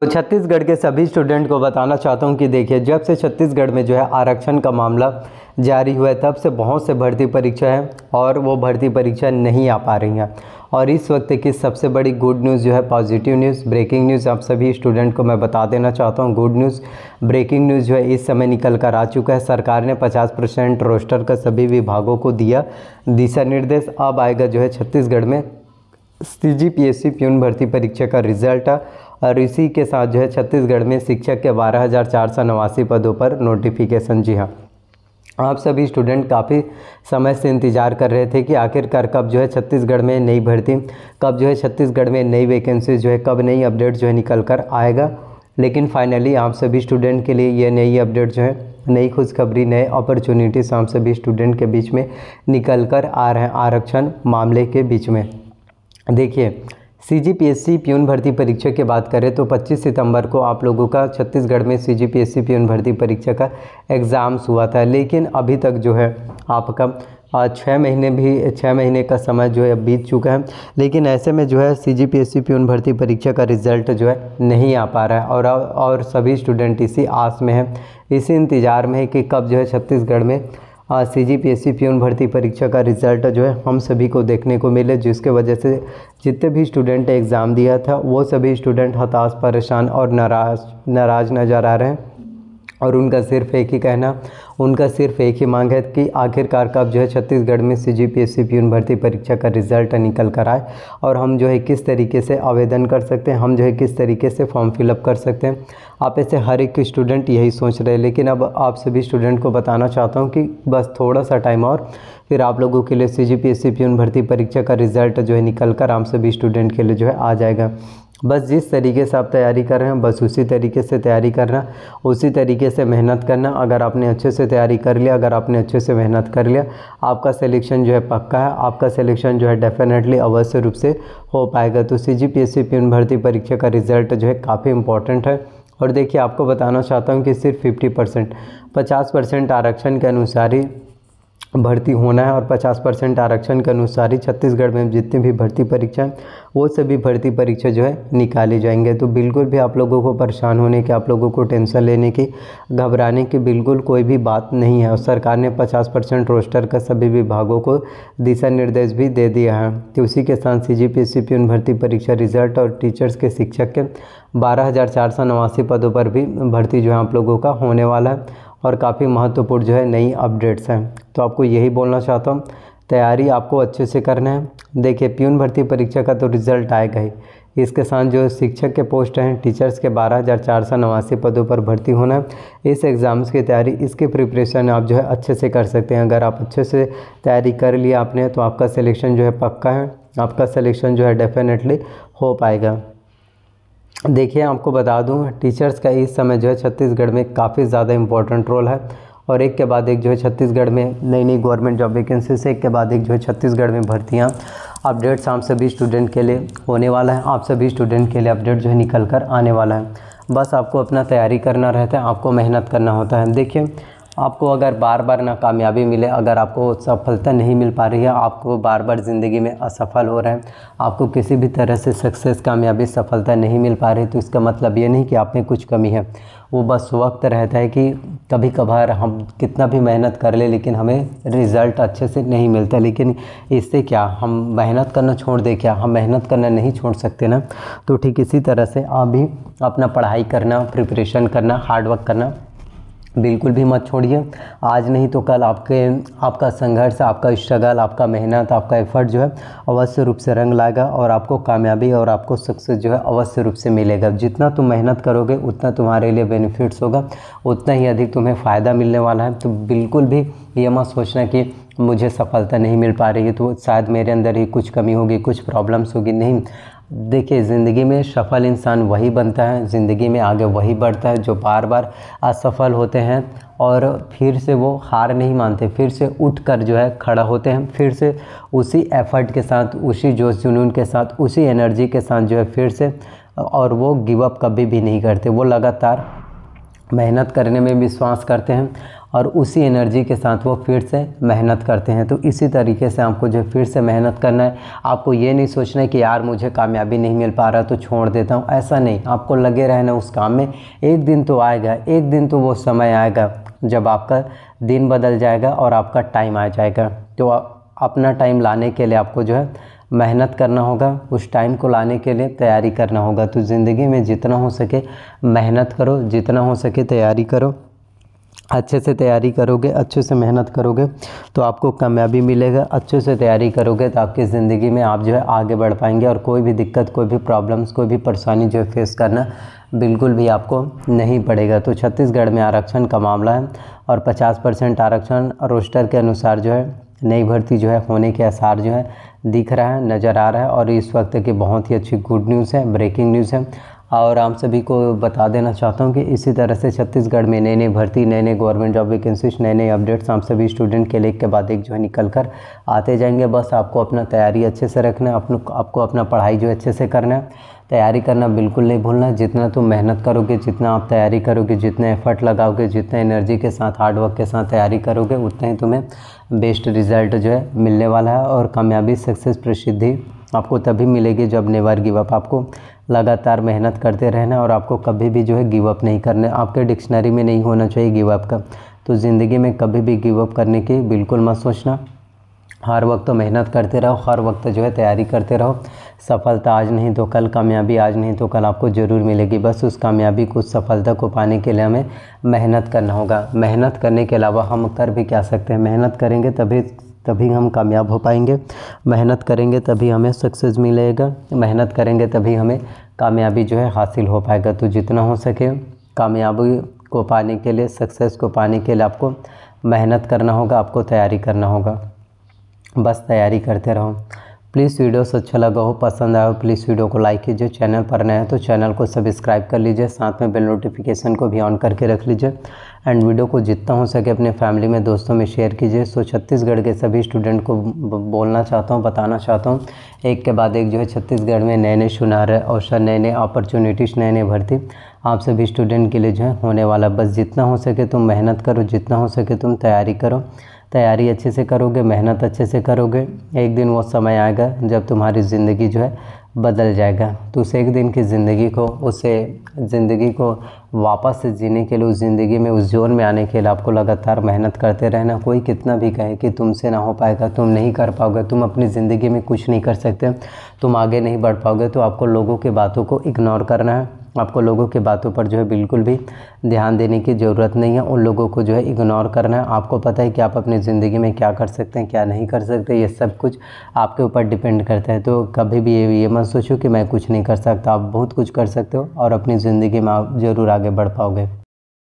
तो छत्तीसगढ़ के सभी स्टूडेंट को बताना चाहता हूँ कि देखिए जब से छत्तीसगढ़ में जो है आरक्षण का मामला जारी हुआ है तब से बहुत से भर्ती परीक्षा हैं और वो भर्ती परीक्षा नहीं आ पा रही हैं और इस वक्त की सबसे बड़ी गुड न्यूज़ जो है पॉजिटिव न्यूज़ ब्रेकिंग न्यूज़ आप सभी स्टूडेंट को मैं बता देना चाहता हूँ गुड न्यूज़ ब्रेकिंग न्यूज़ जो है इस समय निकल कर आ चुका है सरकार ने 50 परसेंट रोस्टर का सभी विभागों को दिया दिशा निर्देश अब आएगा जो है छत्तीसगढ़ में C G P S C peon भर्ती परीक्षा का रिजल्ट और इसी के साथ जो है छत्तीसगढ़ में शिक्षक के बारह हज़ार चार सौ नवासी पदों पर नोटिफिकेशन जी हाँ आप सभी स्टूडेंट काफ़ी समय से इंतज़ार कर रहे थे कि आखिरकार कब जो है छत्तीसगढ़ में नई भर्ती कब जो है छत्तीसगढ़ में नई वैकेंसी जो है कब नई अपडेट जो है निकल कर आएगा लेकिन फाइनली आप सभी स्टूडेंट के लिए ये नई अपडेट जो है नई खुशखबरी नए अपॉर्चुनिटीज़ आप सभी स्टूडेंट के बीच में निकल कर आ रहे हैं आरक्षण मामले के बीच में देखिए C G P S C peon भर्ती परीक्षा की बात करें तो 25 सितंबर को आप लोगों का छत्तीसगढ़ में C G P S C peon भर्ती परीक्षा का एग्ज़ाम्स हुआ था लेकिन अभी तक जो है आपका छः महीने भी छः महीने का समय जो है बीत चुका है लेकिन ऐसे में जो है C G P S C peon भर्ती परीक्षा का रिज़ल्ट जो है नहीं आ पा रहा है और और सभी स्टूडेंट इसी आस में हैं इसी इंतज़ार में है कि कब जो है छत्तीसगढ़ में आज C G P S C peon भर्ती परीक्षा का रिज़ल्ट जो है हम सभी को देखने को मिले जिसके वजह से जितने भी स्टूडेंट एग्ज़ाम दिया था वो सभी स्टूडेंट हताश परेशान और नाराज नाराज नज़र आ रहे हैं और उनका सिर्फ एक ही कहना उनका सिर्फ एक ही मांग है कि आखिरकार कब जो है छत्तीसगढ़ में सी जी पी एस सी भर्ती परीक्षा का रिजल्ट निकल कर आए और हम जो है किस तरीके से आवेदन कर सकते हैं हम जो है किस तरीके से फॉर्म फिलअप कर सकते हैं आप ऐसे हर एक स्टूडेंट यही सोच रहे हैं लेकिन अब आप सभी स्टूडेंट को बताना चाहता हूँ कि बस थोड़ा सा टाइम और फिर आप लोगों के लिए सी जी पी एस सी भर्ती परीक्षा का रिजल्ट जो है निकल कर आप सभी स्टूडेंट के लिए जो है आ जाएगा बस जिस तरीके से आप तैयारी कर रहे हैं बस उसी तरीके से तैयारी करना उसी तरीके से मेहनत करना अगर आपने अच्छे से तैयारी कर लिया अगर आपने अच्छे से मेहनत कर लिया आपका सिलेक्शन जो है पक्का है आपका सिलेक्शन जो है डेफिनेटली अवश्य रूप से हो पाएगा तो सी जी पी एस सी भर्ती परीक्षा का रिजल्ट जो है काफ़ी इंपॉर्टेंट है और देखिए आपको बताना चाहता हूँ कि सिर्फ फिफ्टी परसेंट पचास परसेंट आरक्षण के अनुसार ही भर्ती होना है और 50 परसेंट आरक्षण के अनुसार ही छत्तीसगढ़ में जितनी भी भर्ती परीक्षा है वो सभी भर्ती परीक्षा जो है निकाली जाएंगे तो बिल्कुल भी आप लोगों को परेशान होने की आप लोगों को टेंशन लेने की घबराने की बिल्कुल कोई भी बात नहीं है और सरकार ने 50 परसेंट रोस्टर का सभी विभागों को दिशा निर्देश भी दे दिया है तो उसी के साथ सी जी पी सी पी भर्ती परीक्षा रिजल्ट और टीचर्स के शिक्षक के बारह पदों पर भी भर्ती जो है आप लोगों का होने वाला है और काफ़ी महत्वपूर्ण जो है नई अपडेट्स हैं तो आपको यही बोलना चाहता हूँ तैयारी आपको अच्छे से करना है देखिए प्यून भर्ती परीक्षा का तो रिज़ल्ट आएगा ही इसके साथ जो शिक्षक के पोस्ट हैं टीचर्स के बारह हज़ार चार सौ नवासी पदों पर भर्ती होना इस एग्ज़ाम्स की तैयारी इसके प्रिपरेशन आप जो है अच्छे से कर सकते हैं अगर आप अच्छे से तैयारी कर ली आपने तो आपका सिलेक्शन जो है पक्का है आपका सिलेक्शन जो है डेफिनेटली हो पाएगा देखिए आपको बता दूँ टीचर्स का इस समय जो है छत्तीसगढ़ में काफ़ी ज़्यादा इम्पोर्टेंट रोल है और एक के बाद एक जो है छत्तीसगढ़ में नई नई गवर्नमेंट जॉब वैकेंसीज एक के बाद एक जो है छत्तीसगढ़ में भर्तियाँ अपडेट्स आप सभी स्टूडेंट के लिए होने वाला है आप सभी स्टूडेंट के लिए अपडेट जो है निकल कर आने वाला है बस आपको अपना तैयारी करना रहता है आपको मेहनत करना होता है देखिए आपको अगर बार बार नाकामयाबी मिले अगर आपको सफलता नहीं मिल पा रही है आपको बार बार ज़िंदगी में असफल हो रहे हैं आपको किसी भी तरह से सक्सेस कामयाबी सफलता नहीं मिल पा रही तो इसका मतलब ये नहीं कि आप में कुछ कमी है वो बस वक्त रहता है कि कभी कभार हम कितना भी मेहनत कर ले लेकिन हमें रिज़ल्ट अच्छे से नहीं मिलता लेकिन इससे क्या हम मेहनत करना छोड़ दें क्या हम मेहनत करना नहीं छोड़ सकते ना तो ठीक इसी तरह से आप भी अपना पढ़ाई करना प्रिपरेशन करना हार्डवर्क करना बिल्कुल भी मत छोड़िए आज नहीं तो कल आपके आपका संघर्ष आपका स्ट्रगल आपका मेहनत आपका एफर्ट जो है अवश्य रूप से रंग लाएगा और आपको कामयाबी और आपको सक्सेस जो है अवश्य रूप से मिलेगा जितना तुम मेहनत करोगे उतना तुम्हारे लिए बेनिफिट्स होगा उतना ही अधिक तुम्हें फ़ायदा मिलने वाला है तो बिल्कुल भी ये मत सोचना कि मुझे सफलता नहीं मिल पा रही है तो शायद मेरे अंदर ही कुछ कमी होगी कुछ प्रॉब्लम्स होगी नहीं देखिए ज़िंदगी में सफल इंसान वही बनता है ज़िंदगी में आगे वही बढ़ता है जो बार बार असफल होते हैं और फिर से वो हार नहीं मानते फिर से उठ कर जो है खड़ा होते हैं फिर से उसी एफर्ट के साथ उसी जोश जुनून के साथ उसी एनर्जी के साथ जो है फिर से और वो गिवअप कभी भी नहीं करते वो लगातार मेहनत करने में विश्वास करते हैं और उसी एनर्जी के साथ वो फिर से मेहनत करते हैं तो इसी तरीके से आपको जो फिर से मेहनत करना है आपको ये नहीं सोचना है कि यार मुझे कामयाबी नहीं मिल पा रहा तो छोड़ देता हूँ ऐसा नहीं आपको लगे रहना उस काम में एक दिन तो आएगा एक दिन तो वो समय आएगा जब आपका दिन बदल जाएगा और आपका टाइम आ जाएगा तो अपना टाइम लाने के लिए आपको जो है मेहनत करना होगा उस टाइम को लाने के लिए तैयारी करना होगा तो ज़िंदगी में जितना हो सके मेहनत करो जितना हो सके तैयारी करो अच्छे से तैयारी करोगे अच्छे से मेहनत करोगे तो आपको कामयाबी मिलेगा अच्छे से तैयारी करोगे तो आपकी ज़िंदगी में आप जो है आगे बढ़ पाएंगे और कोई भी दिक्कत कोई भी प्रॉब्लम्स कोई भी परेशानी जो है फेस करना बिल्कुल भी आपको नहीं पड़ेगा तो छत्तीसगढ़ में आरक्षण का मामला है और पचास परसेंट आरक्षण रोस्टर के अनुसार जो है नई भर्ती जो है होने के आसार जो है दिख रहा है नज़र आ रहा है और इस वक्त की बहुत ही अच्छी गुड न्यूज़ है ब्रेकिंग न्यूज़ है और आप सभी को बता देना चाहता हूँ कि इसी तरह से छत्तीसगढ़ में नए नए भर्ती नए नए गवर्नमेंट जॉब वैकेंसीज नए नए अपडेट्स आप सभी स्टूडेंट के लिए के बाद एक जो है निकल कर आते जाएंगे बस आपको अपना तैयारी अच्छे से रखना अपने आपको अपना पढ़ाई जो अच्छे से करना है तैयारी करना बिल्कुल नहीं भूलना जितना तुम मेहनत करोगे जितना आप तैयारी करोगे जितना एफर्ट लगाओगे जितना एनर्जी के साथ हार्डवर्क के साथ तैयारी करोगे उतना ही तुम्हें बेस्ट रिजल्ट जो है मिलने वाला है और कामयाबी सक्सेस प्रसिद्धि आपको तभी मिलेगी जब नेवर गिव अप आपको लगातार मेहनत करते रहना और आपको कभी भी जो है गिवअप नहीं करना आपके डिक्शनरी में नहीं होना चाहिए गिवअप का तो ज़िंदगी में कभी भी गिवअप करने की बिल्कुल मत सोचना हर वक्त तो मेहनत करते रहो हर वक्त जो है तैयारी करते रहो सफलता आज नहीं तो कल कामयाबी आज नहीं तो कल आपको ज़रूर मिलेगी बस उस कामयाबी को उस सफलता को पाने के लिए हमें मेहनत करना होगा मेहनत करने के अलावा हम कर भी क्या सकते हैं मेहनत करेंगे तभी तभी हम कामयाब हो पाएंगे मेहनत करेंगे तभी हमें सक्सेस मिलेगा मेहनत करेंगे तभी हमें कामयाबी जो है हासिल हो पाएगा तो जितना हो सके कामयाबी को पाने के लिए सक्सेस को पाने के लिए आपको मेहनत करना होगा आपको तैयारी करना होगा बस तैयारी करते रहो प्लीज़ से अच्छा लगा हो पसंद आया हो प्लीज़ वीडियो को लाइक कीजिए चैनल पर नए हैं तो चैनल को सब्सक्राइब कर लीजिए साथ में बेल नोटिफिकेशन को भी ऑन करके रख लीजिए एंड वीडियो को जितना हो सके अपने फैमिली में दोस्तों में शेयर कीजिए सो छत्तीसगढ़ के सभी स्टूडेंट को बोलना चाहता हूँ बताना चाहता हूँ एक के बाद एक जो है छत्तीसगढ़ में नए नए सुनार अवसर नए नए अपॉर्चुनिटीज़ नए नए भर्ती आप सभी स्टूडेंट के लिए जो है होने वाला बस जितना हो सके तुम मेहनत करो जितना हो सके तुम तैयारी करो तैयारी अच्छे से करोगे मेहनत अच्छे से करोगे एक दिन वो समय आएगा जब तुम्हारी ज़िंदगी जो है बदल जाएगा तो उस एक दिन की ज़िंदगी को उसे ज़िंदगी को वापस से जीने के लिए उस ज़िंदगी में उस जोन में आने के लिए आपको लगातार मेहनत करते रहना कोई कितना भी कहे कि तुमसे ना हो पाएगा तुम नहीं कर पाओगे तुम अपनी ज़िंदगी में कुछ नहीं कर सकते तुम आगे नहीं बढ़ पाओगे तो आपको लोगों की बातों को इग्नोर करना है आपको लोगों की बातों पर जो है बिल्कुल भी ध्यान देने की ज़रूरत नहीं है उन लोगों को जो है इग्नोर करना है आपको पता है कि आप अपनी ज़िंदगी में क्या कर सकते हैं क्या नहीं कर सकते ये सब कुछ आपके ऊपर डिपेंड करता है तो कभी भी ये ये मत सोचो कि मैं कुछ नहीं कर सकता आप बहुत कुछ कर सकते हो और अपनी ज़िंदगी में आप ज़रूर आगे बढ़ पाओगे